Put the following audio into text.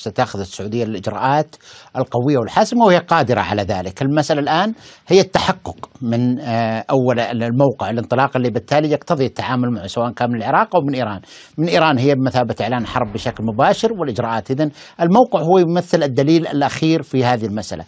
ستاخذ السعوديه الاجراءات القويه والحاسمه وهي قادره على ذلك، المساله الان هي التحقق من آه، اول الموقع الانطلاق اللي بالتالي يقتضي التعامل معه سواء كان من العراق او من ايران، من ايران هي بمثابه اعلان حرب بشكل مباشر والاجراءات اذا الموقع هو يمثل الدليل الاخير في هذه المساله،